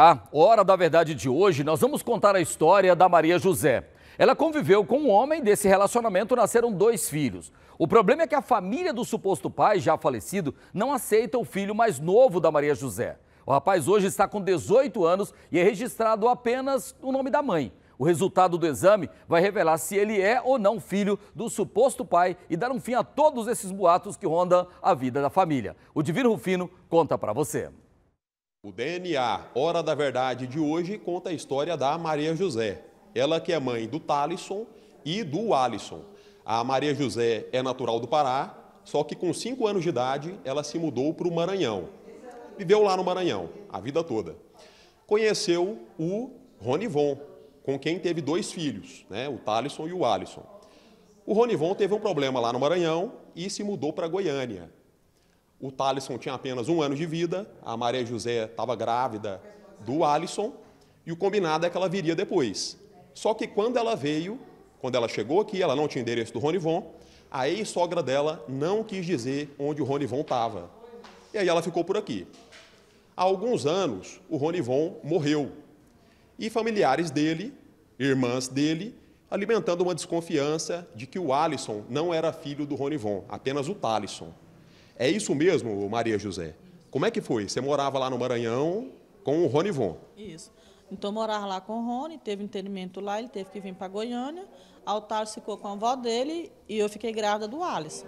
A Hora da Verdade de hoje, nós vamos contar a história da Maria José. Ela conviveu com um homem, desse relacionamento nasceram dois filhos. O problema é que a família do suposto pai, já falecido, não aceita o filho mais novo da Maria José. O rapaz hoje está com 18 anos e é registrado apenas o nome da mãe. O resultado do exame vai revelar se ele é ou não filho do suposto pai e dar um fim a todos esses boatos que rondam a vida da família. O Divino Rufino conta para você. O DNA Hora da Verdade de hoje conta a história da Maria José, ela que é mãe do Talisson e do Alisson. A Maria José é natural do Pará, só que com 5 anos de idade ela se mudou para o Maranhão. Viveu lá no Maranhão a vida toda. Conheceu o Ronivon, com quem teve dois filhos, né, o Talisson e o Alisson. O Ronivon teve um problema lá no Maranhão e se mudou para Goiânia. O Talisson tinha apenas um ano de vida, a Maria José estava grávida do Alisson, e o combinado é que ela viria depois. Só que quando ela veio, quando ela chegou aqui, ela não tinha endereço do Ronivon, a ex-sogra dela não quis dizer onde o Ronivon estava. E aí ela ficou por aqui. Há alguns anos, o Ronivon morreu. E familiares dele, irmãs dele, alimentando uma desconfiança de que o Alisson não era filho do Ronivon, apenas o Talisson. É isso mesmo, Maria José? Como é que foi? Você morava lá no Maranhão com o Rony Von? Isso. Então, morava lá com o Rony, teve entendimento lá, ele teve que vir para Goiânia. Altar Otário ficou com a avó dele e eu fiquei grávida do Alisson.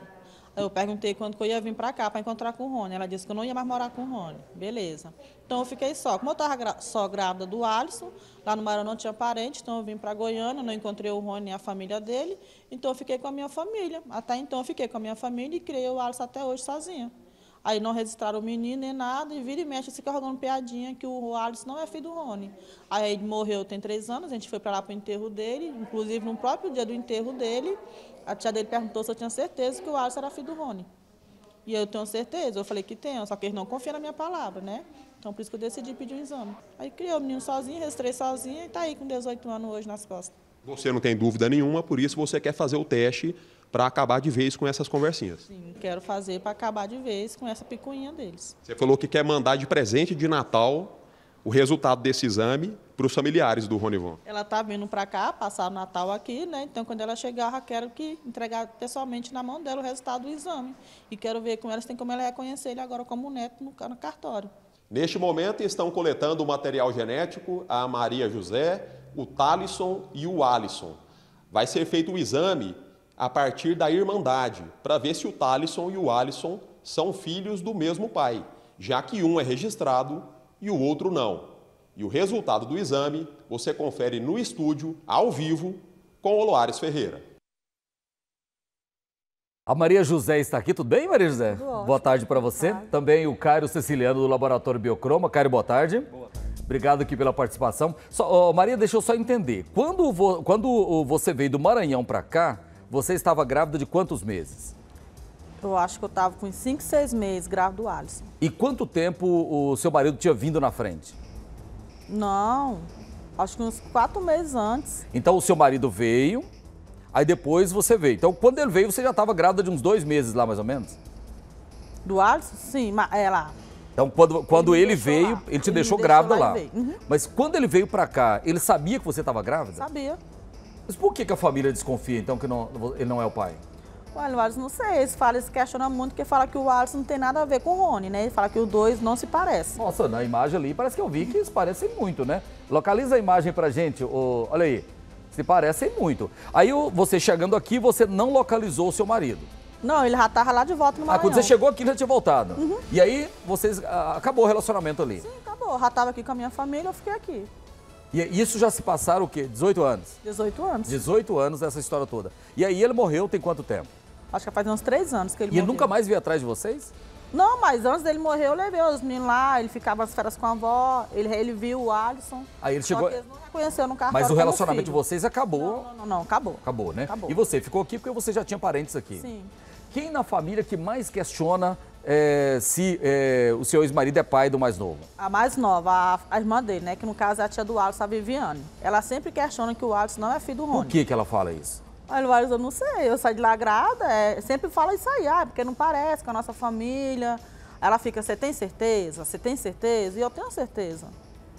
Eu perguntei quando que eu ia vir para cá para encontrar com o Rony. Ela disse que eu não ia mais morar com o Rony. Beleza. Então eu fiquei só. Como eu estava só grávida do Alisson, lá no Maranhão não tinha parente, então eu vim para Goiânia, não encontrei o Rony e a família dele. Então eu fiquei com a minha família. Até então eu fiquei com a minha família e criei o Alisson até hoje sozinha. Aí não registraram o menino nem nada, e vira e mexe, se carregando piadinha que o Alisson não é filho do Rony. Aí ele morreu tem três anos, a gente foi para lá para o enterro dele, inclusive no próprio dia do enterro dele, a tia dele perguntou se eu tinha certeza que o Alisson era filho do Rony. E eu tenho certeza, eu falei que tenho, só que ele não confia na minha palavra, né? Então por isso que eu decidi pedir um exame. Aí criou o menino sozinho, restrei sozinho e está aí com 18 anos hoje nas costas. Você não tem dúvida nenhuma, por isso você quer fazer o teste para acabar de vez com essas conversinhas. Sim, quero fazer para acabar de vez com essa picuinha deles. Você falou que quer mandar de presente de Natal o resultado desse exame para os familiares do Ronivon. Ela está vindo para cá, passar o Natal aqui, né? Então, quando ela chegar, eu quero que entregar pessoalmente na mão dela o resultado do exame. E quero ver com ela se tem como ela reconhecer ele agora como neto no, cartório. Neste momento, estão coletando o material genético a Maria José, o Talisson e o Alisson. Vai ser feito o exame a partir da irmandade, para ver se o Talisson e o Alisson são filhos do mesmo pai, já que um é registrado e o outro não. E o resultado do exame você confere no estúdio, ao vivo, com Loares Ferreira. A Maria José está aqui, tudo bem, Maria José? Boa, boa tarde para você. Tarde. Também o Cairo Ceciliano, do Laboratório Biocroma. Cairo, boa tarde. Boa tarde. Obrigado aqui pela participação. Só, oh, Maria, deixa eu só entender. Quando, vo, quando você veio do Maranhão para cá, você estava grávida de quantos meses? Eu acho que eu estava com 5, 6 meses, grávida do Alisson. E quanto tempo o seu marido tinha vindo na frente? Não, acho que uns 4 meses antes. Então o seu marido veio, aí depois você veio. Então quando ele veio, você já estava grávida de uns dois meses lá, mais ou menos? Do Alisson? Sim, é lá. Então, quando, quando ele, ele veio, lá. ele te ele deixou, deixou grávida lá. lá. Uhum. Mas quando ele veio para cá, ele sabia que você estava grávida? Sabia. Mas por que, que a família desconfia, então, que não, ele não é o pai? Olha O Alisson, não sei, eles falam, questionam muito, porque fala que o Alisson não tem nada a ver com o Rony, né? Ele fala que os dois não se parecem. Nossa, na imagem ali parece que eu vi que eles parecem muito, né? Localiza a imagem pra gente, o... olha aí. Se parecem muito. Aí você chegando aqui, você não localizou o seu marido. Não, ele já tava lá de volta no Maranhão. Ah, quando você chegou aqui, ele já tinha voltado. Uhum. E aí, vocês... Ah, acabou o relacionamento ali. Sim, acabou. já tava aqui com a minha família, eu fiquei aqui. E isso já se passaram o quê? 18 anos? 18 anos. 18 anos essa história toda. E aí ele morreu tem quanto tempo? Acho que faz uns 3 anos que ele e morreu. E nunca mais veio atrás de vocês? Não, mas antes dele morrer, eu levei os meninos lá, ele ficava nas férias com a avó, ele, ele viu o Alisson. Aí ele chegou. Ele não reconheceu no cartório. Mas o relacionamento de vocês acabou. Não, não, não, não, acabou. Acabou, né? Acabou. E você ficou aqui porque você já tinha parentes aqui. Sim. Quem na família que mais questiona é, se é, o seu ex-marido é pai do mais novo? A mais nova, a, a, irmã dele, né? Que no caso é a tia do Alisson, a Viviane. Ela sempre questiona que o Alisson não é filho do Rony. Por que, que ela fala isso? Olha, o Alisson, eu não sei, eu saio de lagrada, é, sempre fala isso aí, ah, porque não parece com a nossa família. Ela fica, você tem certeza? Você tem certeza? E eu tenho certeza.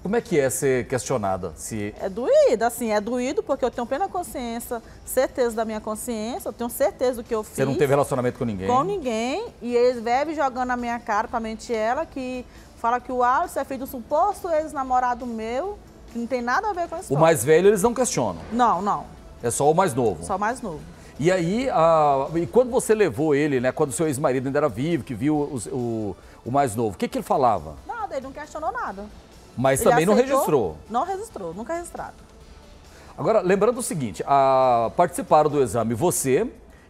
Como é que é ser questionada? Se... É doído, assim, é doído porque eu tenho plena consciência, certeza da minha consciência, eu tenho certeza do que eu fiz. Você não teve relacionamento com ninguém? Com ninguém, e eles vivem jogando na minha cara, pra mentir ela, que fala que o Alisson é filho do suposto ex-namorado meu, que não tem nada a ver com isso. O mais velho eles não questionam? Não, não. É só o mais novo? Só o mais novo. E aí, a... e quando você levou ele, né, quando seu ex-marido ainda era vivo, que viu o, o, o mais novo, o que, que ele falava? Nada, ele não questionou nada. Mas Ele também aceitou, não registrou. Não registrou, nunca é registrado. Agora, lembrando o seguinte, a, participaram do exame você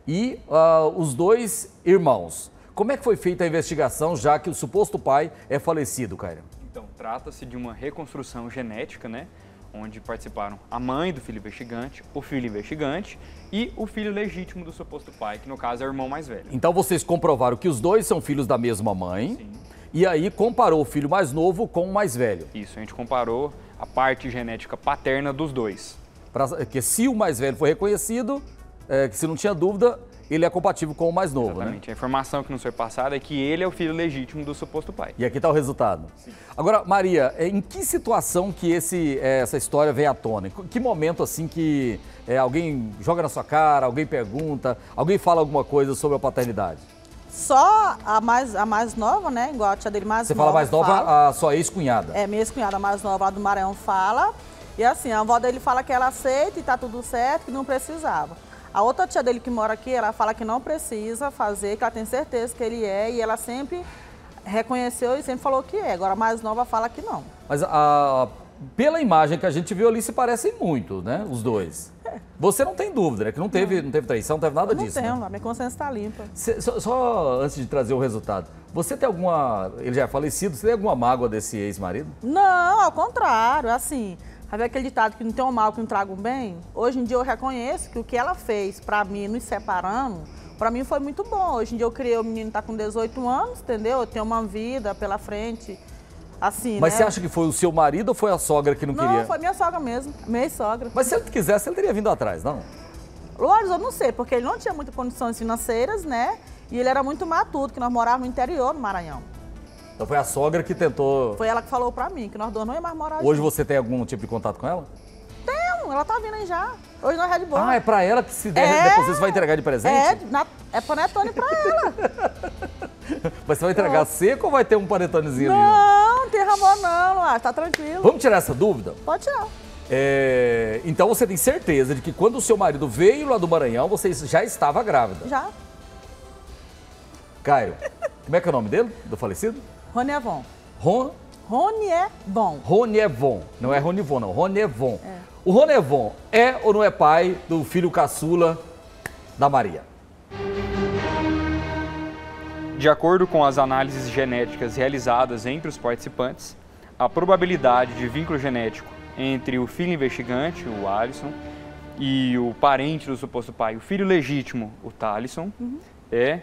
e a, ah, os dois irmãos. Como é que foi feita a investigação, já que o suposto pai é falecido, Caio? Então, trata-se de uma reconstrução genética, né? Onde participaram a mãe do filho investigante, o filho investigante e o filho legítimo do suposto pai, que no caso é o irmão mais velho. Então vocês comprovaram que os dois são filhos da mesma mãe. Sim e aí comparou o filho mais novo com o mais velho. Isso, a gente comparou a parte genética paterna dos dois. Pra, é, que se o mais velho foi reconhecido, é, que se não tinha dúvida, ele é compatível com o mais novo. Né? Exatamente. Né? A informação que nos foi passada é que ele é o filho legítimo do suposto pai. E aqui está o resultado. Sim. Agora, Maria, é, em que situação que esse, é, essa história vem à tona? Em que momento assim que é, alguém joga na sua cara, alguém pergunta, alguém fala alguma coisa sobre a paternidade? Só a mais, a mais nova, né? Igual a tia dele mais Você nova. Você fala mais nova, fala. a sua ex-cunhada. É, minha ex-cunhada mais nova, a do Maranhão, fala. E assim, a avó dele fala que ela aceita e tá tudo certo, que não precisava. A outra tia dele que mora aqui, ela fala que não precisa fazer, que ela tem certeza que ele é, e ela sempre reconheceu e sempre falou que é. Agora a mais nova fala que não. Mas a, pela imagem que a gente viu ali, se parecem muito, né? Os dois. Você não tem dúvida, né? Que não teve, não. não teve traição, não teve nada não disso. Não né? tenho, né? a minha consciência está limpa. Cê, só, só, antes de trazer o resultado, você tem alguma. Ele já é falecido, você tem alguma mágoa desse ex-marido? Não, ao contrário, é assim. havia aquele ditado que não tem um mal que não traga um bem? Hoje em dia eu reconheço que o que ela fez para mim, nos separando, para mim foi muito bom. Hoje em dia eu criei, o menino tá com 18 anos, entendeu? Eu tenho uma vida pela frente assim, Mas né? você acha que foi o seu marido ou foi a sogra que não, não queria? Não, foi minha sogra mesmo, minha sogra. Mas se ele quisesse, ele teria vindo atrás, não? Lourdes, eu não sei, porque ele não tinha muitas condições financeiras, né? E ele era muito matuto, que nós morávamos no interior, no Maranhão. Então foi a sogra que tentou... Foi ela que falou pra mim, que nós dois não ia mais morar Hoje junto. você tem algum tipo de contato com ela? Tenho, ela tá vindo aí já. Hoje nós é de boa. Ah, é pra ela que se der, é... depois você vai entregar de presente? É, na... é panetone pra ela. Mas você vai entregar não. seco ou vai ter um panetonezinho não. ali? Não, derramou não, Lázaro, tá tranquilo. Vamos tirar essa dúvida? Pode tirar. É, então você tem certeza de que quando o seu marido veio lá do Maranhão, você já estava grávida? Já. Caio, como é que é o nome dele, do falecido? Ronevon. Ron? Ronevon. É Ronevon. É não é Ronivon, não. Ronevon. É, é. O Ronevon é ou não é pai do filho caçula da Maria? De acordo com as análises genéticas realizadas entre os participantes, a probabilidade de vínculo genético entre o filho investigante, o Alisson, e o parente do suposto pai, o filho legítimo, o Talisson, uhum. é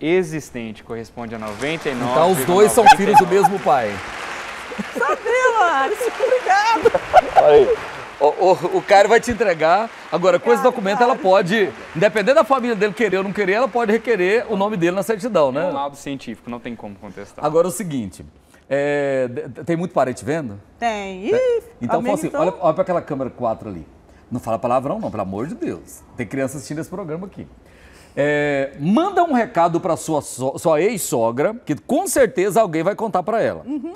existente, corresponde a 99. Então os dois 99. são filhos do mesmo pai. Sabia, Alisson, obrigado. Aí. O, o, o, cara vai te entregar. Agora, com esse documento, ela pode, independente da família dele querer ou não querer, ela pode requerer o nome dele na certidão, né? É um laudo científico, não tem como contestar. Agora, o seguinte. É, tem muito parente vendo? Tem. Ih, então, fala assim, olha, olha para aquela câmera 4 ali. Não fala palavrão, não, pelo amor de Deus. Tem criança assistindo esse programa aqui. É, manda um recado para sua, sua ex-sogra, que com certeza alguém vai contar para ela. Uhum.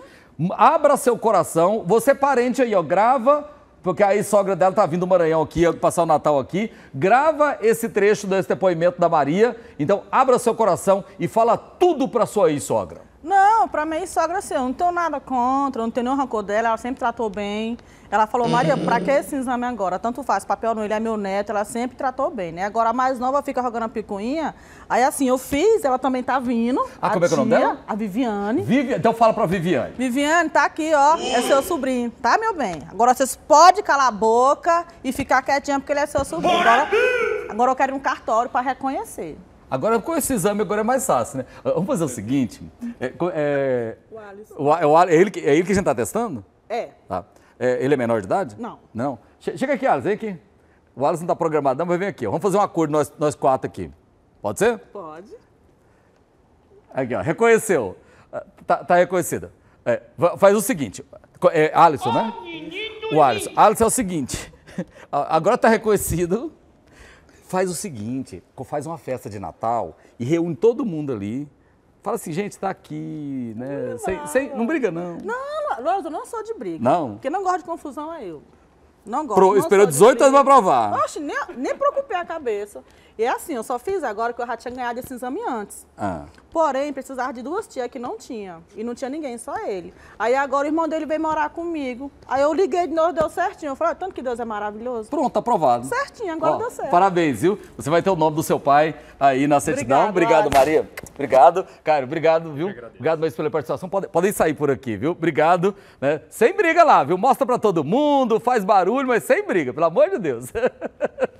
Abra seu coração. Você, é parente aí, ó, grava porque a sogra dela tá vindo do Maranhão aqui, passar o Natal aqui. Grava esse trecho desse depoimento da Maria. Então, abra seu coração e fala tudo para sua ex-sogra para mim sogra, assim, eu não tenho nada contra, não tenho nenhum rancor dela, ela sempre tratou bem. Ela falou, Maria, uhum. para que esse exame agora? Tanto faz, papel não, ele é meu neto, ela sempre tratou bem, né? Agora a mais nova fica jogando a picuinha. Aí assim, eu fiz, ela também tá vindo. Ah, como tia, é que é o nome dela? A Viviane. Vivi... Então fala pra Viviane. Viviane, tá aqui, ó, é seu sobrinho, tá, meu bem? Agora vocês podem calar a boca e ficar quietinha porque ele é seu sobrinho. Agora, agora eu quero um cartório para reconhecer. Agora, com esse exame, agora é mais fácil, né? Ah, vamos fazer o seguinte. É, é, o Alisson. O, é o, é, ele, é ele que a gente está testando? É. Tá. é. Ele é menor de idade? Não. Não. Chega aqui, Alisson, vem aqui. O Alisson não está programado, não, mas vem aqui. Vamos fazer um acordo nós, nós quatro aqui. Pode ser? Pode. Aqui, ó. Reconheceu. Ah, tá, tá reconhecida. É, faz o seguinte. É, Alisson, né? O Alisson. Alisson é o seguinte. Agora está reconhecido. Faz o seguinte, faz uma festa de Natal e reúne todo mundo ali. Fala assim, gente, está aqui, né? Não, sem, sem, não briga, não. Não, não, eu não sou de briga. Não. porque não gosto de confusão é eu. Não gosto. Pro, não esperou 18 anos para provar. Oxe, nem, nem preocupei a cabeça. E é assim, eu só fiz agora que eu já tinha ganhado esse exame antes. Ah. Porém, precisava de duas tias que não tinha. E não tinha ninguém, só ele. Aí agora o irmão dele veio morar comigo. Aí eu liguei de novo, deu certinho. Eu falei, tanto que Deus é maravilhoso. Pronto, aprovado. Certinho, agora Ó, deu certo. Parabéns, viu? Você vai ter o nome do seu pai aí na certidão. Obrigado, obrigado Maria. Obrigado. Cairo, obrigado, viu? Obrigado mesmo pela participação. Podem, sair por aqui, viu? Obrigado. Né? Sem briga lá, viu? Mostra pra todo mundo, faz barulho, mas sem briga, pelo amor de Deus.